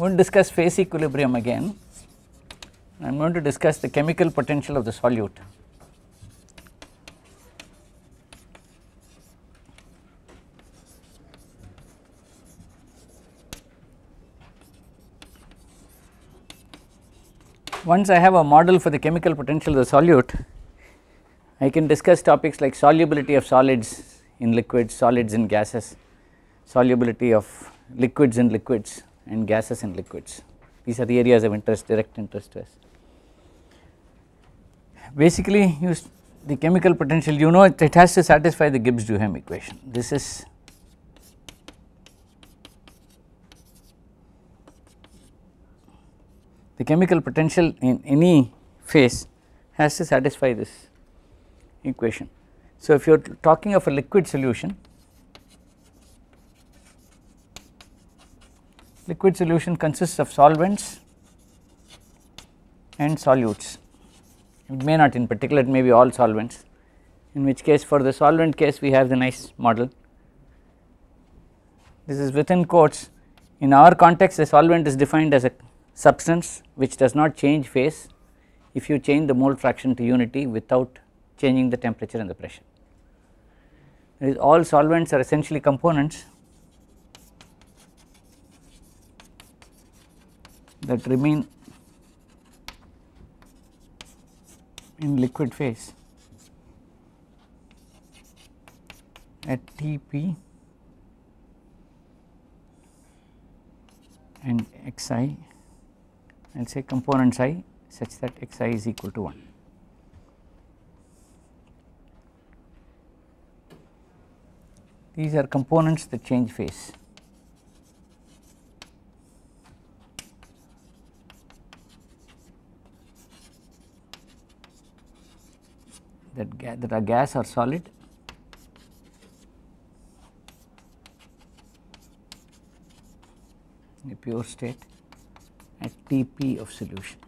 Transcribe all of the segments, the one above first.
won't discuss phase equilibrium again. I am going to discuss the chemical potential of the solute. Once I have a model for the chemical potential of the solute, I can discuss topics like solubility of solids in liquids, solids in gases, solubility of liquids in liquids, and gases and liquids. These are the areas of interest, direct interest to us. Basically, you the chemical potential, you know it, it has to satisfy the Gibbs-Duhem equation. This is the chemical potential in any phase has to satisfy this equation. So, if you are talking of a liquid solution, liquid solution consists of solvents and solutes. It may not in particular it may be all solvents in which case for the solvent case we have the nice model. This is within quotes in our context the solvent is defined as a substance which does not change phase if you change the mole fraction to unity without changing the temperature and the pressure. all solvents are essentially components that remain in liquid phase at Tp and xi I will say components i such that xi is equal to 1. These are components that change phase. that, that are gas or solid in a pure state at Tp of solution.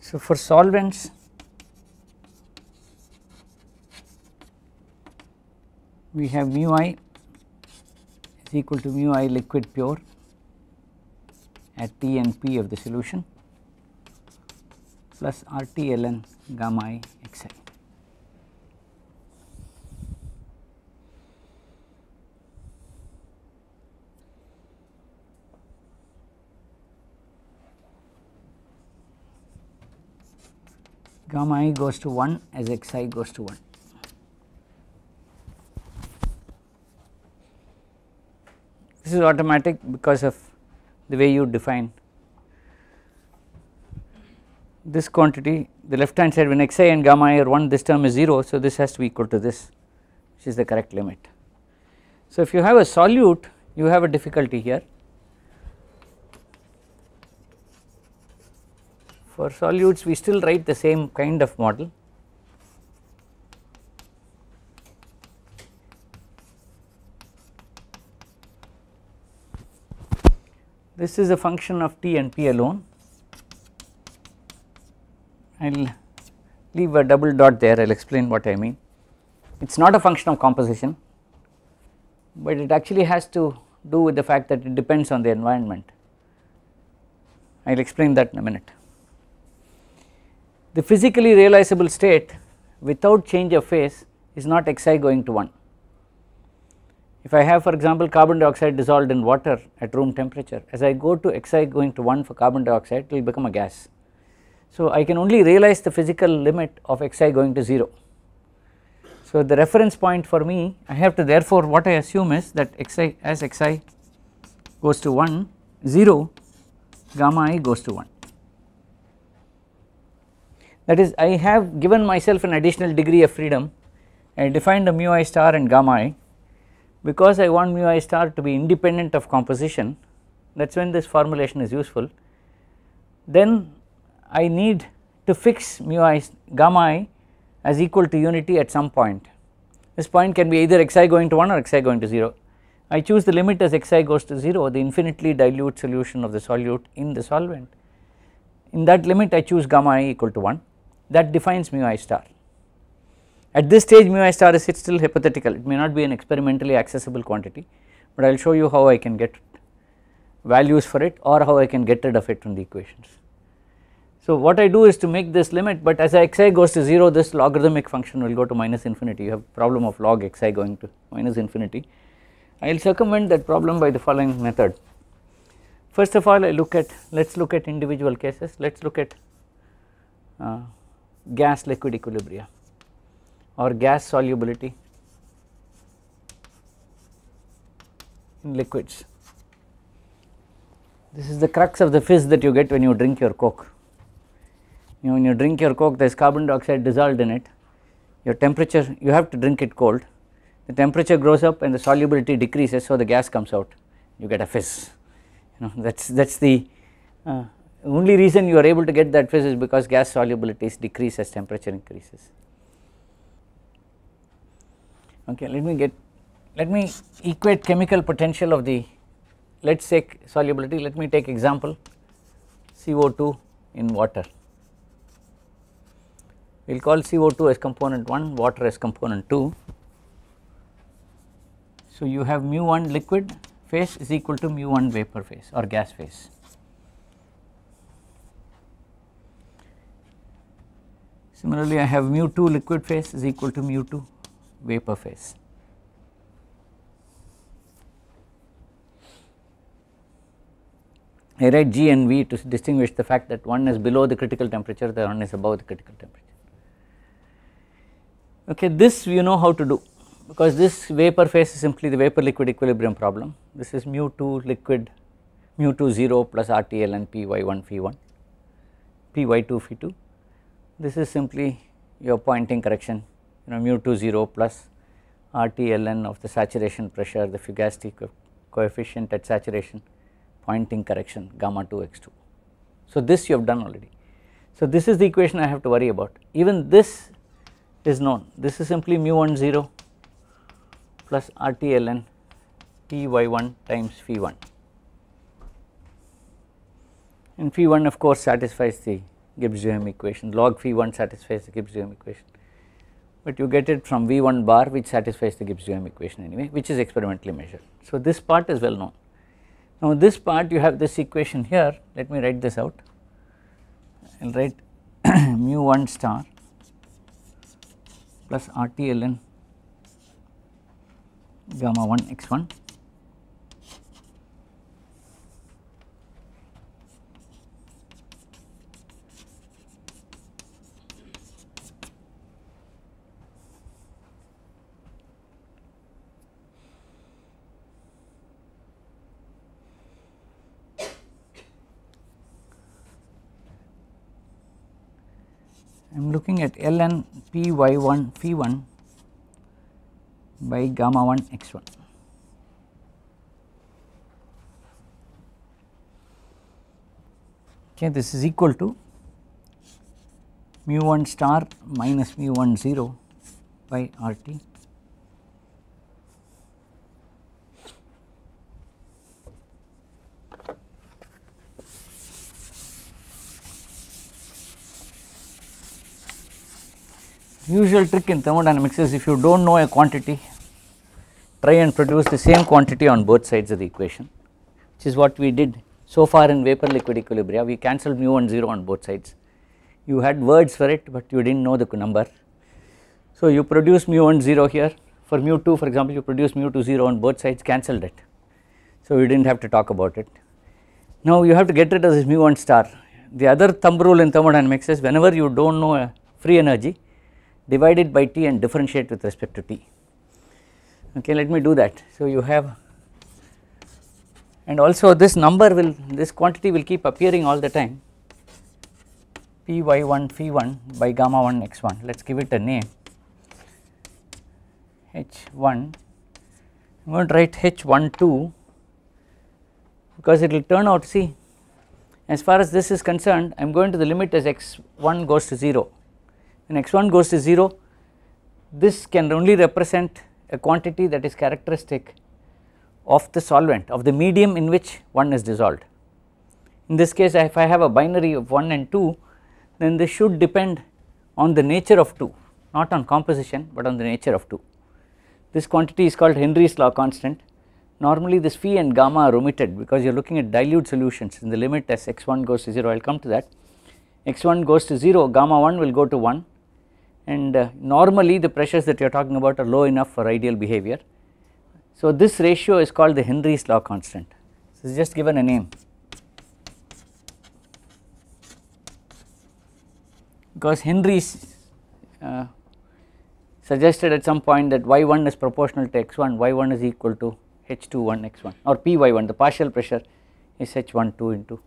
So, for solvents we have mu i is equal to mu i liquid pure at T and P of the solution plus R T ln gamma i x i. Gamma i goes to 1 as x i goes to 1. This is automatic because of the way you define this quantity the left hand side when xi and gamma i are 1 this term is 0. So, this has to be equal to this which is the correct limit. So, if you have a solute you have a difficulty here for solutes we still write the same kind of model This is a function of t and p alone. I will leave a double dot there, I will explain what I mean. It is not a function of composition, but it actually has to do with the fact that it depends on the environment. I will explain that in a minute. The physically realizable state without change of phase is not xi going to 1. If I have for example carbon dioxide dissolved in water at room temperature, as I go to xi going to 1 for carbon dioxide it will become a gas. So, I can only realize the physical limit of xi going to 0. So, the reference point for me I have to therefore what I assume is that xi as xi goes to 1 0 gamma i goes to 1. That is I have given myself an additional degree of freedom I defined a mu i star and gamma i because I want mu i star to be independent of composition that is when this formulation is useful. Then I need to fix mu i gamma i as equal to unity at some point. This point can be either xi going to 1 or xi going to 0. I choose the limit as xi goes to 0 the infinitely dilute solution of the solute in the solvent. In that limit I choose gamma i equal to 1 that defines mu i star. At this stage mu i star is still hypothetical, it may not be an experimentally accessible quantity, but I will show you how I can get values for it or how I can get rid of it from the equations. So, what I do is to make this limit, but as xi goes to 0 this logarithmic function will go to minus infinity, you have problem of log xi going to minus infinity. I will circumvent that problem by the following method. First of all I look at, let us look at individual cases, let us look at uh, gas liquid equilibria or gas solubility in liquids. This is the crux of the fizz that you get when you drink your coke. You know, when you drink your coke there is carbon dioxide dissolved in it, your temperature you have to drink it cold, the temperature grows up and the solubility decreases so the gas comes out, you get a fizz. You know that is that is the uh, only reason you are able to get that fizz is because gas solubilities decrease as temperature increases okay let me get let me equate chemical potential of the let us say solubility let me take example CO2 in water we will call CO2 as component 1 water as component 2. So, you have mu 1 liquid phase is equal to mu 1 vapor phase or gas phase. Similarly, I have mu 2 liquid phase is equal to mu 2 vapor phase. I write G and V to distinguish the fact that one is below the critical temperature, the one is above the critical temperature. Okay, this you know how to do because this vapor phase is simply the vapor liquid equilibrium problem. This is mu 2 liquid mu 2 0 plus RTL and Py 1 phi 1 Py 2 phi 2. This is simply your pointing correction you know mu 2 0 plus RTLN of the saturation pressure, the fugacity co coefficient at saturation, pointing correction gamma 2 x 2. So, this you have done already. So, this is the equation I have to worry about even this is known this is simply mu 1 0 plus RTLN T y 1 times phi 1 and phi 1 of course satisfies the Gibbs-Duhem equation log phi 1 satisfies the Gibbs-Duhem equation but you get it from V1 bar which satisfies the Gibbs-Duhem equation anyway which is experimentally measured. So, this part is well known. Now, this part you have this equation here let me write this out I will write mu 1 star plus RTLN gamma 1 x 1 am looking at ln p y 1 phi 1 by gamma 1 x 1. Okay, this is equal to mu 1 star minus mu 1 0 by R t usual trick in thermodynamics is if you do not know a quantity try and produce the same quantity on both sides of the equation which is what we did so far in vapor liquid equilibria we cancelled mu and 0 on both sides. You had words for it but you did not know the number. So you produce mu and 0 here for mu 2 for example you produce mu 2 0 on both sides cancelled it. So you did not have to talk about it. Now you have to get rid of this mu 1 star. The other thumb rule in thermodynamics is whenever you do not know a free energy divide it by t and differentiate with respect to t. Okay, let me do that. So, you have and also this number will this quantity will keep appearing all the time py1 phi1 by gamma 1 x1 let us give it a name h1 I am going to write H12 because it will turn out see as far as this is concerned I am going to the limit as x1 goes to 0 and x1 goes to 0 this can only represent a quantity that is characteristic of the solvent of the medium in which 1 is dissolved. In this case if I have a binary of 1 and 2 then this should depend on the nature of 2 not on composition but on the nature of 2. This quantity is called Henry's law constant normally this phi and gamma are omitted because you are looking at dilute solutions in the limit as x1 goes to 0 I will come to that x1 goes to 0 gamma 1 will go to 1 and uh, normally the pressures that you are talking about are low enough for ideal behavior. So, this ratio is called the Henry's law constant, so it is just given a name because Henry's uh, suggested at some point that y1 is proportional to x1, y1 is equal to h21 x1 or py1 the partial pressure is h12 into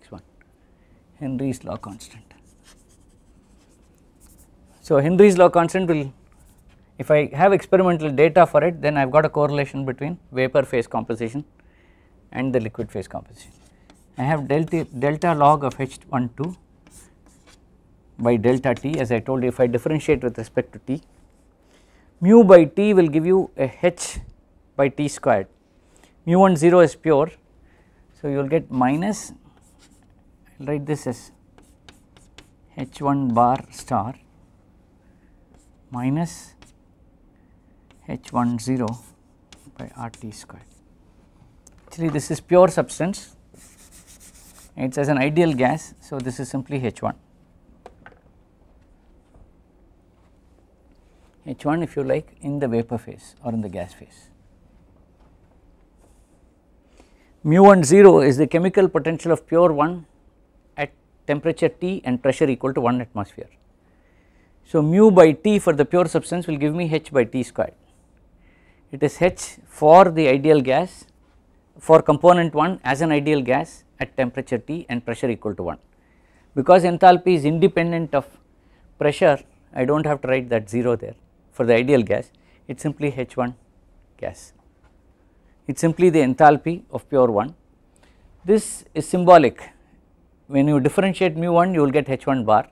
x1 Henry's law constant. So Henry's law constant will if I have experimental data for it then I have got a correlation between vapor phase composition and the liquid phase composition. I have delta, delta log of H12 by delta T as I told you if I differentiate with respect to T mu by T will give you a H by T squared mu 1 0 is pure. So you will get minus I will write this as H1 bar star minus H 1 0 by R T square. Actually this is pure substance, it is as an ideal gas. So, this is simply H 1. H 1 if you like in the vapor phase or in the gas phase. Mu 1 0 is the chemical potential of pure 1 at temperature T and pressure equal to 1 atmosphere. So, mu by T for the pure substance will give me H by T squared. It is H for the ideal gas for component 1 as an ideal gas at temperature T and pressure equal to 1. Because enthalpy is independent of pressure, I do not have to write that 0 there for the ideal gas, it is simply H1 gas. It is simply the enthalpy of pure 1. This is symbolic, when you differentiate mu 1 you will get H1 bar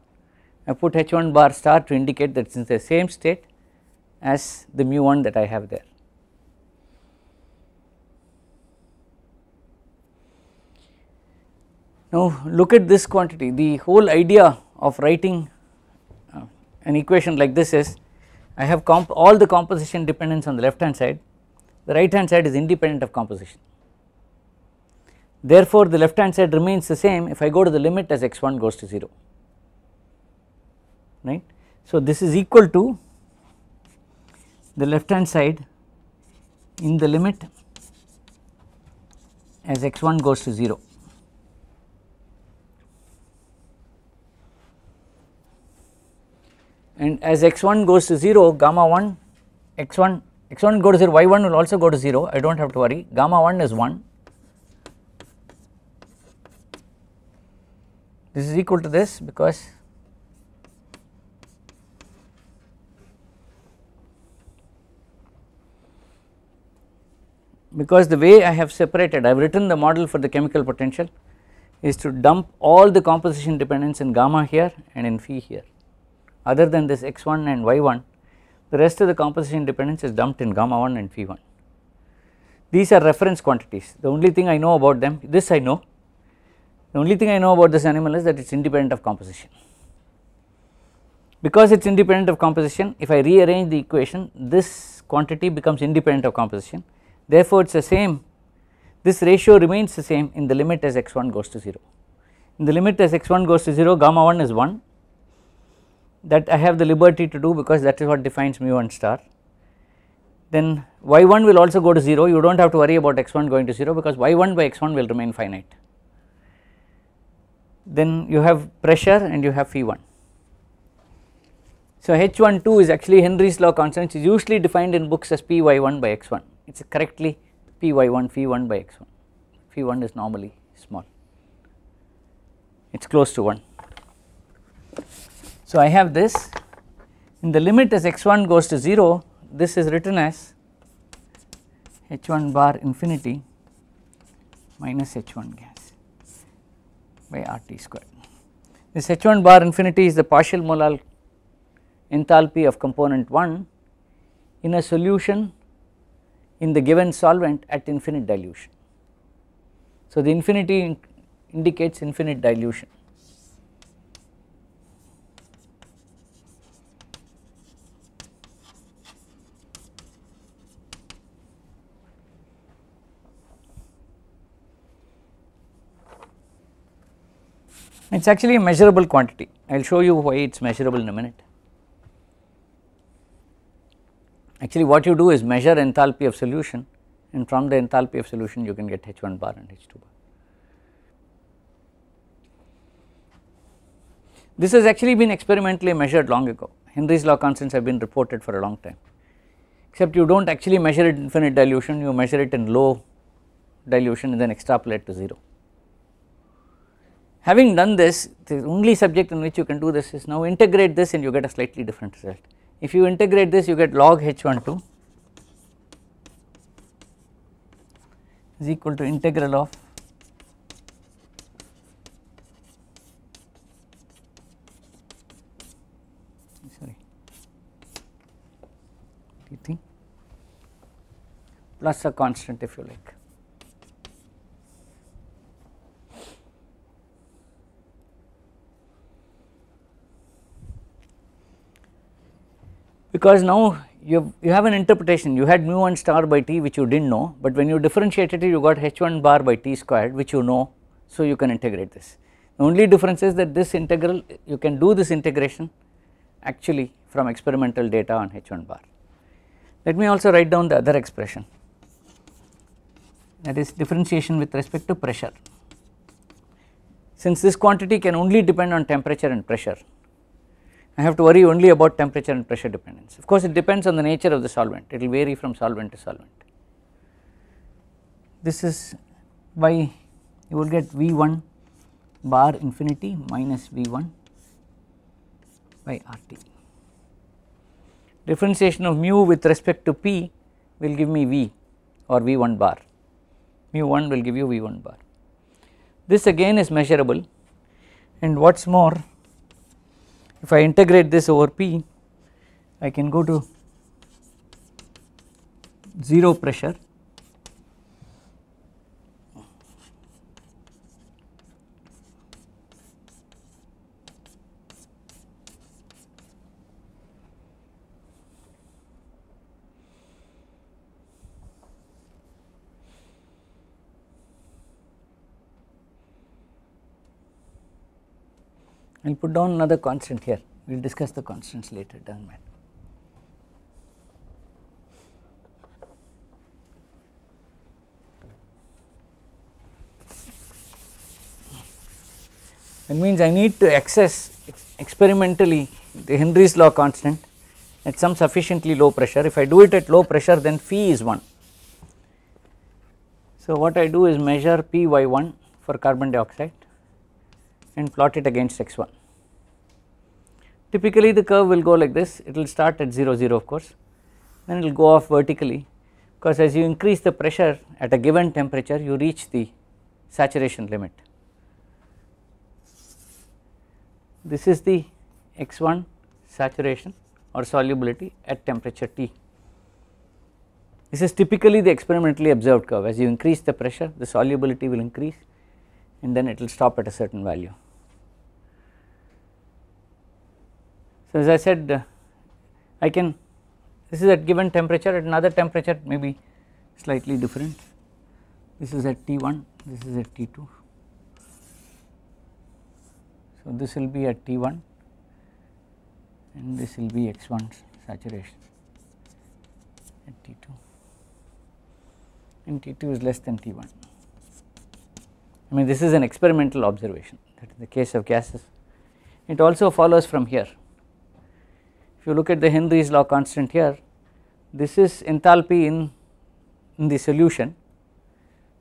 I put H 1 bar star to indicate that it is in the same state as the mu 1 that I have there. Now, look at this quantity the whole idea of writing uh, an equation like this is I have all the composition dependence on the left hand side the right hand side is independent of composition. Therefore, the left hand side remains the same if I go to the limit as x 1 goes to 0 right. So, this is equal to the left hand side in the limit as x 1 goes to 0. And as x 1 goes to 0 gamma 1 x 1 x 1 go to 0 y 1 will also go to 0 I do not have to worry gamma 1 is 1 this is equal to this because because the way I have separated I have written the model for the chemical potential is to dump all the composition dependence in gamma here and in phi here other than this x1 and y1 the rest of the composition dependence is dumped in gamma 1 and phi 1. These are reference quantities the only thing I know about them this I know the only thing I know about this animal is that it is independent of composition. Because it is independent of composition if I rearrange the equation this quantity becomes independent of composition therefore, it is the same this ratio remains the same in the limit as x1 goes to 0. In the limit as x1 goes to 0 gamma 1 is 1 that I have the liberty to do because that is what defines mu 1 star. Then y1 will also go to 0 you do not have to worry about x1 going to 0 because y1 by x1 will remain finite. Then you have pressure and you have phi 1. So, H12 is actually Henry's law constant which is usually defined in books as Py1 by x1 it is correctly p y 1 phi 1 by x 1 phi 1 is normally small it is close to 1. So, I have this in the limit as x 1 goes to 0 this is written as h 1 bar infinity minus h 1 gas by r t square. This h 1 bar infinity is the partial molar enthalpy of component 1 in a solution in the given solvent at infinite dilution. So, the infinity in indicates infinite dilution. It is actually a measurable quantity, I will show you why it is measurable in a minute. Actually what you do is measure enthalpy of solution and from the enthalpy of solution you can get H1 bar and H2 bar. This has actually been experimentally measured long ago. Henry's law constants have been reported for a long time except you do not actually measure it infinite dilution, you measure it in low dilution and then extrapolate to 0. Having done this, the only subject in which you can do this is now integrate this and you get a slightly different result. If you integrate this you get log H12 is equal to integral of plus a constant if you like. because now you you have an interpretation you had mu 1 star by t which you did not know, but when you differentiated it you got h 1 bar by t squared which you know. So, you can integrate this. The only difference is that this integral you can do this integration actually from experimental data on h 1 bar. Let me also write down the other expression that is differentiation with respect to pressure. Since this quantity can only depend on temperature and pressure I have to worry only about temperature and pressure dependence. Of course, it depends on the nature of the solvent, it will vary from solvent to solvent. This is by you will get V1 bar infinity minus V1 by RT. Differentiation of mu with respect to P will give me V or V1 bar, mu 1 will give you V1 bar. This again is measurable and what is more if I integrate this over P I can go to 0 pressure we will put down another constant here, we will discuss the constants later, does not matter. That means I need to access experimentally the Henry's law constant at some sufficiently low pressure. If I do it at low pressure then phi is 1. So, what I do is measure py 1 for carbon dioxide and plot it against x 1. Typically the curve will go like this, it will start at 0, 0 of course, then it will go off vertically because as you increase the pressure at a given temperature you reach the saturation limit. This is the x1 saturation or solubility at temperature T. This is typically the experimentally observed curve as you increase the pressure the solubility will increase and then it will stop at a certain value. as I said uh, I can this is at given temperature at another temperature may be slightly different this is at T1 this is at T2. So, this will be at T1 and this will be X1 saturation at T2 and T2 is less than T1. I mean this is an experimental observation that in the case of gases it also follows from here you look at the Henry's law constant here, this is enthalpy in, in the solution,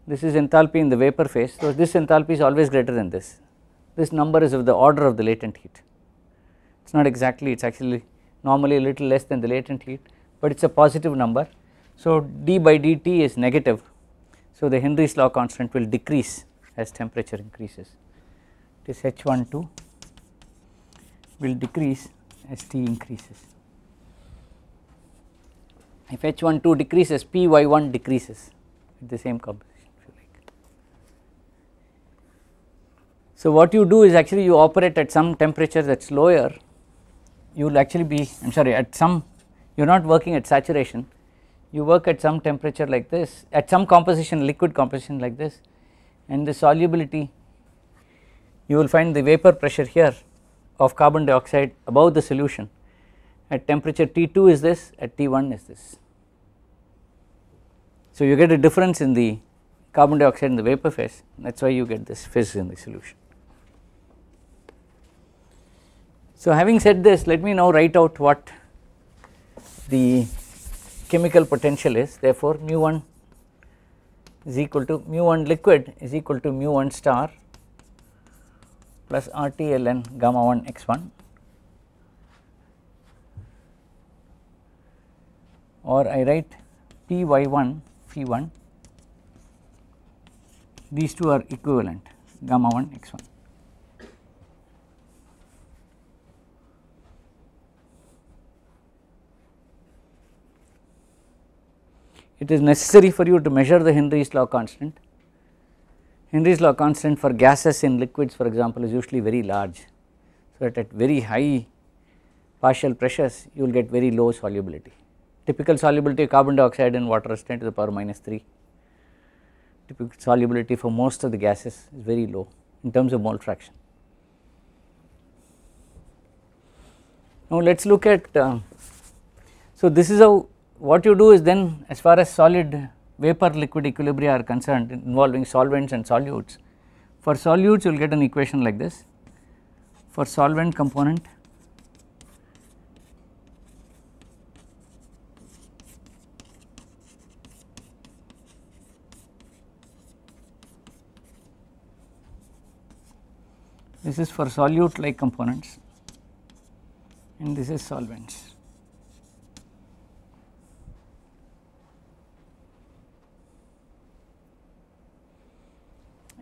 this is enthalpy in the vapor phase. So, this enthalpy is always greater than this, this number is of the order of the latent heat. It is not exactly, it is actually normally a little less than the latent heat, but it is a positive number. So, d by dt is negative. So, the Henry's law constant will decrease as temperature increases. This H12 will decrease as t increases. If h12 decreases, py1 decreases with the same composition if you like. So, what you do is actually you operate at some temperature that is lower, you will actually be I am sorry at some you are not working at saturation, you work at some temperature like this at some composition liquid composition like this and the solubility you will find the vapor pressure here of carbon dioxide above the solution at temperature T2 is this at T1 is this. So, you get a difference in the carbon dioxide in the vapor phase that is why you get this phase in the solution. So, having said this let me now write out what the chemical potential is therefore, mu 1 is equal to mu 1 liquid is equal to mu 1 star plus R T L N gamma 1 x 1 or I write P y 1 phi 1 these two are equivalent gamma 1 x 1. It is necessary for you to measure the Henry's law constant Henry's law constant for gases in liquids for example is usually very large. So, that at very high partial pressures you will get very low solubility. Typical solubility of carbon dioxide in water is 10 to the power minus 3. Typical solubility for most of the gases is very low in terms of mole fraction. Now, let us look at uh, so this is how what you do is then as far as solid vapor liquid equilibria are concerned involving solvents and solutes. For solutes you will get an equation like this. For solvent component this is for solute like components and this is solvents.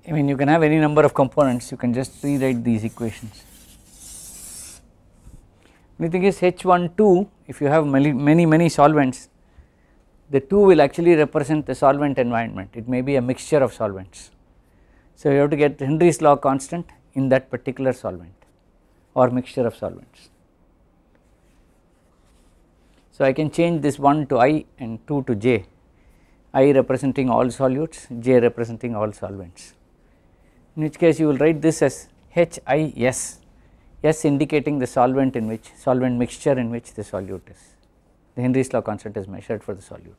I mean you can have any number of components you can just rewrite these equations. The thing is H12 if you have many many, many solvents the 2 will actually represent the solvent environment it may be a mixture of solvents. So you have to get Henry's law constant in that particular solvent or mixture of solvents. So I can change this 1 to i and 2 to j, i representing all solutes, j representing all solvents in which case you will write this as HIS, S indicating the solvent in which solvent mixture in which the solute is. The Henry's law constant is measured for the solute.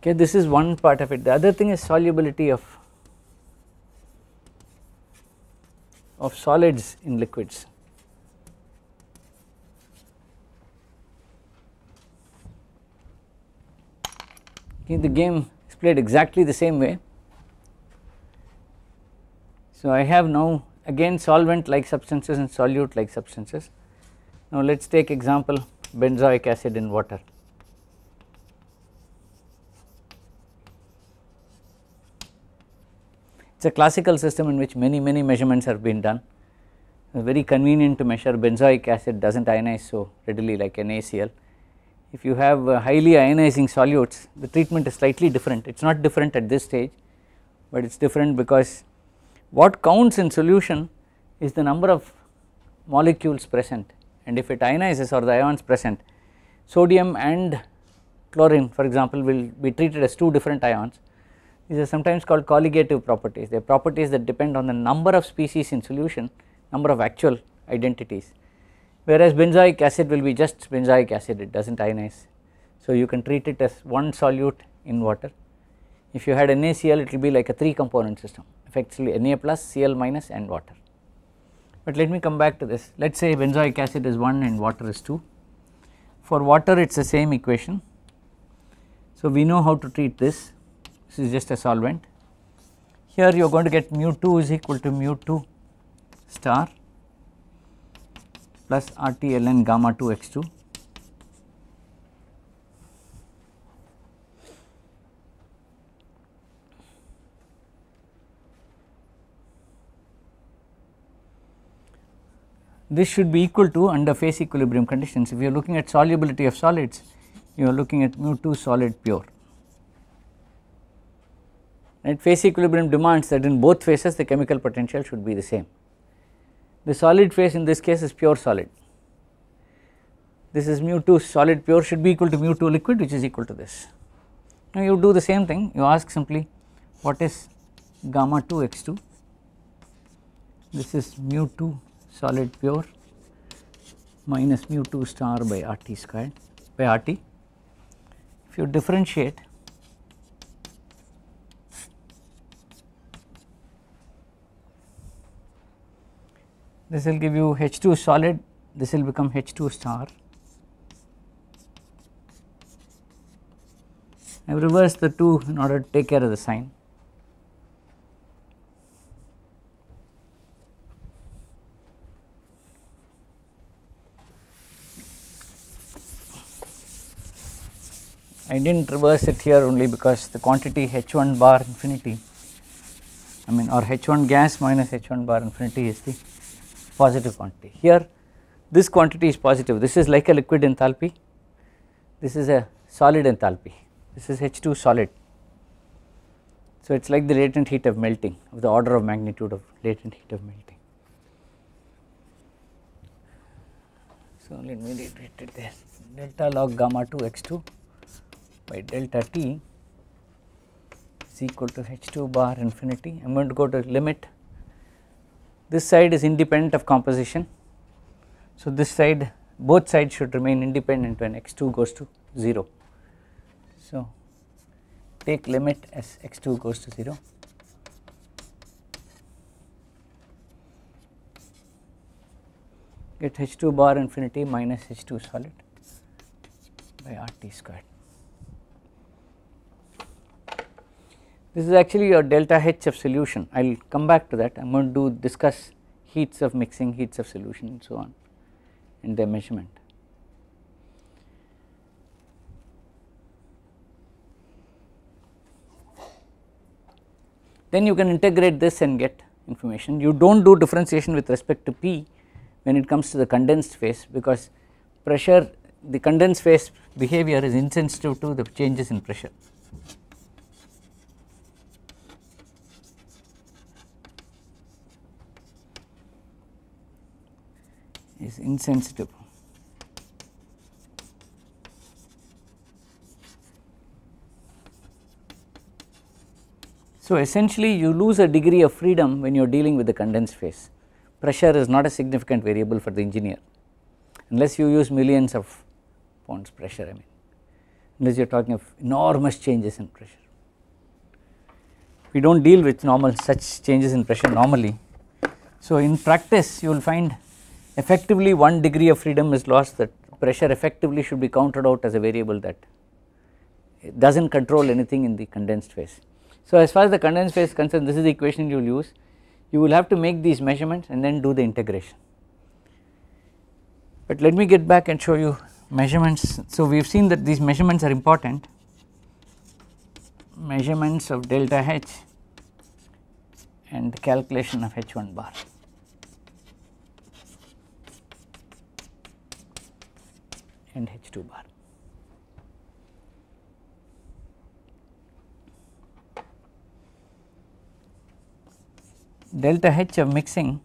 Okay, this is one part of it. The other thing is solubility of of solids in liquids. Okay, the game is played exactly the same way so, I have now again solvent like substances and solute like substances. Now, let us take example benzoic acid in water. It is a classical system in which many many measurements have been done very convenient to measure benzoic acid does not ionize so readily like NaCl. If you have uh, highly ionizing solutes the treatment is slightly different it is not different at this stage but it is different because what counts in solution is the number of molecules present and if it ionizes or the ions present sodium and chlorine for example will be treated as two different ions these are sometimes called colligative properties they are properties that depend on the number of species in solution number of actual identities whereas benzoic acid will be just benzoic acid it does not ionize. So, you can treat it as one solute in water if you had NaCl it will be like a 3 component system effectively Na plus Cl minus and water. But let me come back to this. Let us say benzoic acid is 1 and water is 2. For water it is the same equation. So, we know how to treat this. This is just a solvent. Here you are going to get mu 2 is equal to mu 2 star plus RT ln gamma 2 x 2 this should be equal to under phase equilibrium conditions. If you are looking at solubility of solids, you are looking at mu 2 solid pure. Right. Phase equilibrium demands that in both phases the chemical potential should be the same. The solid phase in this case is pure solid. This is mu 2 solid pure should be equal to mu 2 liquid which is equal to this. Now you do the same thing, you ask simply what is gamma 2 x 2, this is mu 2 solid pure minus mu 2 star by R t square by R t. If you differentiate this will give you H 2 solid this will become H 2 star. I have reversed the 2 in order to take care of the sign. I did not reverse it here only because the quantity H1 bar infinity I mean or H1 gas minus H1 bar infinity is the positive quantity. Here this quantity is positive this is like a liquid enthalpy this is a solid enthalpy this is H2 solid. So, it is like the latent heat of melting of the order of magnitude of latent heat of melting. So, let me reiterate it there delta log gamma 2 x 2 by delta t is equal to h2 bar infinity. I am going to go to limit. This side is independent of composition. So, this side both sides should remain independent when x2 goes to 0. So, take limit as x2 goes to 0. Get h2 bar infinity minus h2 solid by r t squared. This is actually your delta H of solution. I will come back to that. I am going to do, discuss heats of mixing, heats of solution and so on and their measurement. Then you can integrate this and get information. You do not do differentiation with respect to P when it comes to the condensed phase because pressure the condensed phase behavior is insensitive to the changes in pressure. is insensitive. So, essentially you lose a degree of freedom when you are dealing with the condensed phase. Pressure is not a significant variable for the engineer unless you use millions of pounds pressure I mean unless you are talking of enormous changes in pressure. We do not deal with normal such changes in pressure normally. So, in practice you will find effectively one degree of freedom is lost that pressure effectively should be counted out as a variable that does not control anything in the condensed phase. So, as far as the condensed phase is concerned this is the equation you will use you will have to make these measurements and then do the integration. But let me get back and show you measurements. So, we have seen that these measurements are important measurements of delta H and the calculation of H1 bar. and H 2 bar. Delta H of mixing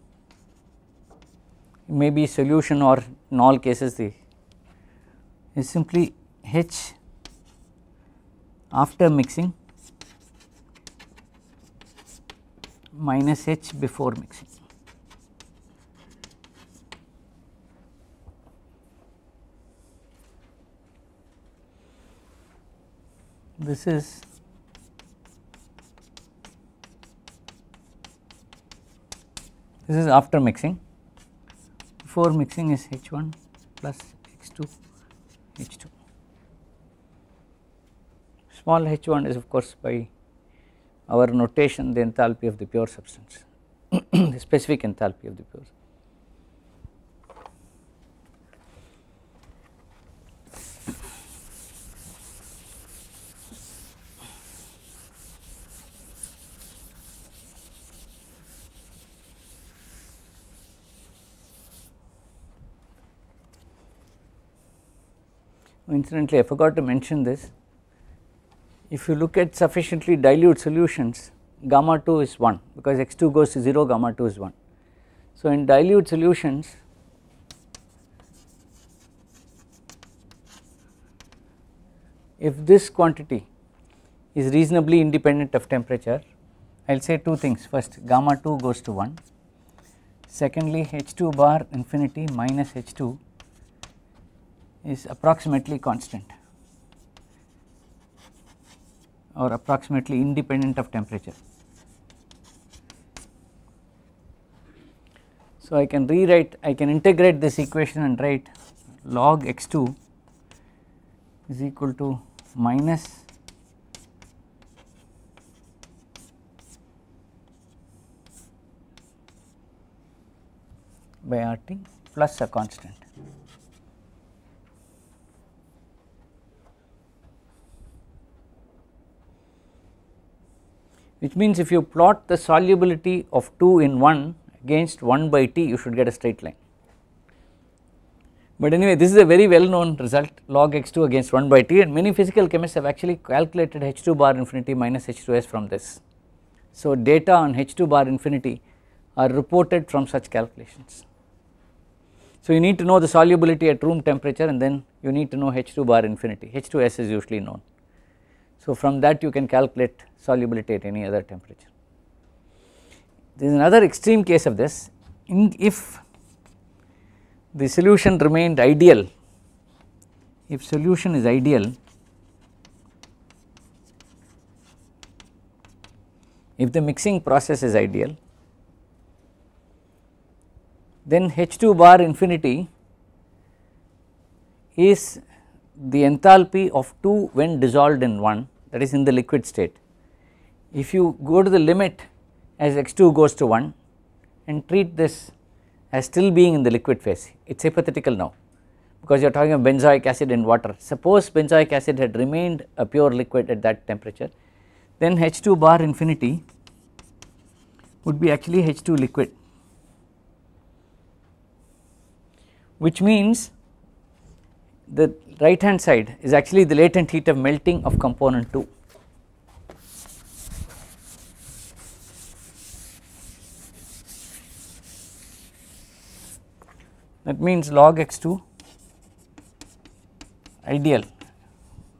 may be solution or in all cases the is simply H after mixing minus H before mixing. this is this is after mixing before mixing is H1 plus X2 H2 small H1 is of course by our notation the enthalpy of the pure substance the specific enthalpy of the pure substance incidentally I forgot to mention this, if you look at sufficiently dilute solutions gamma 2 is 1 because x 2 goes to 0 gamma 2 is 1. So, in dilute solutions if this quantity is reasonably independent of temperature I will say two things first gamma 2 goes to 1 secondly h 2 bar infinity minus h 2 is approximately constant or approximately independent of temperature. So, I can rewrite I can integrate this equation and write log x2 is equal to minus by RT plus a constant. which means if you plot the solubility of 2 in 1 against 1 by t you should get a straight line. But anyway this is a very well known result log x2 against 1 by t and many physical chemists have actually calculated h2 bar infinity minus h2s from this. So data on h2 bar infinity are reported from such calculations. So you need to know the solubility at room temperature and then you need to know h2 bar infinity h2s is usually known. So, from that you can calculate solubility at any other temperature. There is another extreme case of this in if the solution remained ideal, if solution is ideal, if the mixing process is ideal, then H 2 bar infinity is the enthalpy of 2 when dissolved in 1 that is in the liquid state. If you go to the limit as x 2 goes to 1 and treat this as still being in the liquid phase, it is hypothetical now because you are talking of benzoic acid and water. Suppose benzoic acid had remained a pure liquid at that temperature, then H 2 bar infinity would be actually H 2 liquid which means the right hand side is actually the latent heat of melting of component 2. That means log x 2 ideal,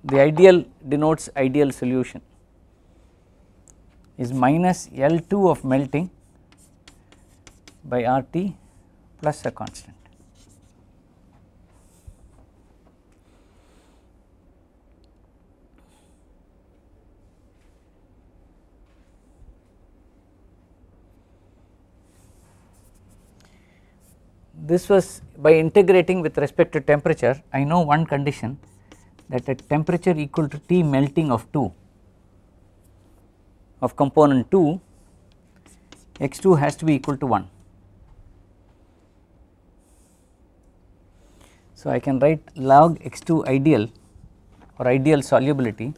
the ideal denotes ideal solution is minus L 2 of melting by R t plus a constant. this was by integrating with respect to temperature I know one condition that at temperature equal to T melting of 2 of component 2 x 2 has to be equal to 1. So, I can write log x 2 ideal or ideal solubility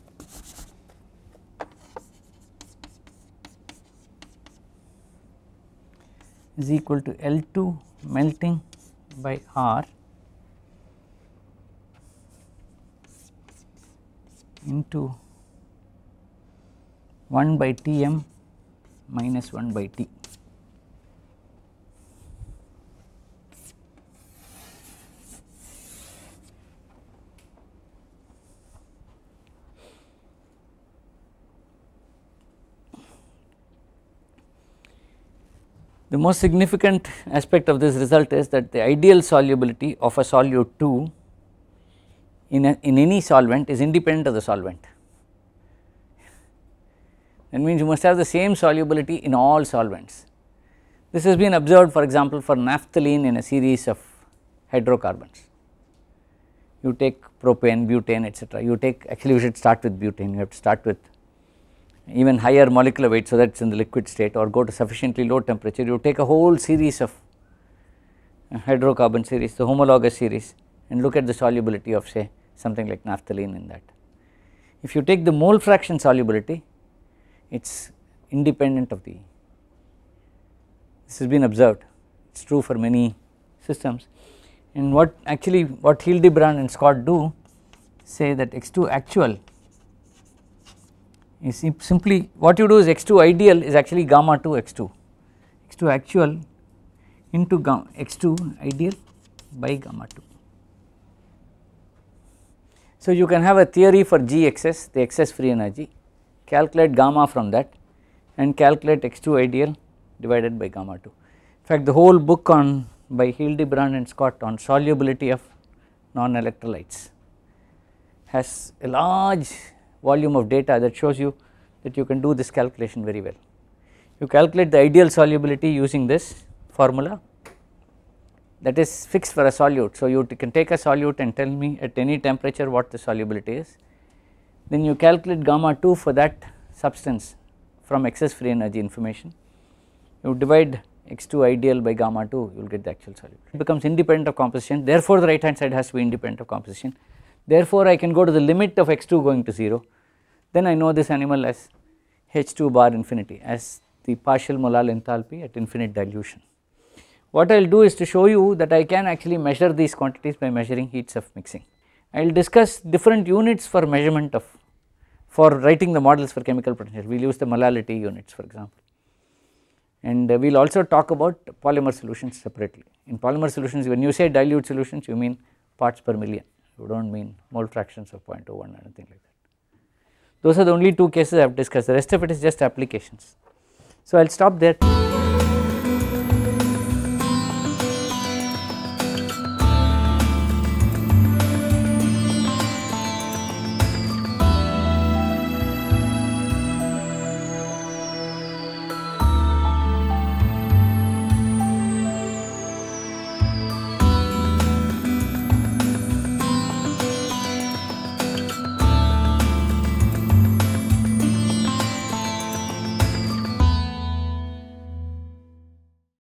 is equal to L 2 melting by R into 1 by T m minus 1 by T. The most significant aspect of this result is that the ideal solubility of a solute 2 in, a, in any solvent is independent of the solvent. That means you must have the same solubility in all solvents. This has been observed for example for naphthalene in a series of hydrocarbons. You take propane, butane etc. You take actually we should start with butane, you have to start with even higher molecular weight, so that is in the liquid state or go to sufficiently low temperature, you take a whole series of uh, hydrocarbon series, the homologous series and look at the solubility of say something like naphthalene in that. If you take the mole fraction solubility, it is independent of the, this has been observed, it is true for many systems. And what actually what Hildebrand and Scott do say that x2 actual you simply what you do is x2 ideal is actually gamma 2 x2, x2 actual into gamma x2 ideal by gamma 2. So, you can have a theory for G excess the excess free energy calculate gamma from that and calculate x2 ideal divided by gamma 2. In fact, the whole book on by Hildebrand and Scott on solubility of non electrolytes has a large volume of data that shows you that you can do this calculation very well. You calculate the ideal solubility using this formula that is fixed for a solute. So, you can take a solute and tell me at any temperature what the solubility is. Then you calculate gamma 2 for that substance from excess free energy information. You divide x2 ideal by gamma 2 you will get the actual solubility. It becomes independent of composition therefore, the right hand side has to be independent of composition. Therefore, I can go to the limit of x2 going to 0, then I know this animal as h2 bar infinity as the partial molar enthalpy at infinite dilution. What I will do is to show you that I can actually measure these quantities by measuring heats of mixing. I will discuss different units for measurement of for writing the models for chemical potential, we will use the molality units for example. And uh, we will also talk about polymer solutions separately. In polymer solutions, when you say dilute solutions, you mean parts per million we do not mean mole fractions of 0.01 or anything like that. Those are the only two cases I have discussed the rest of it is just applications. So, I will stop there.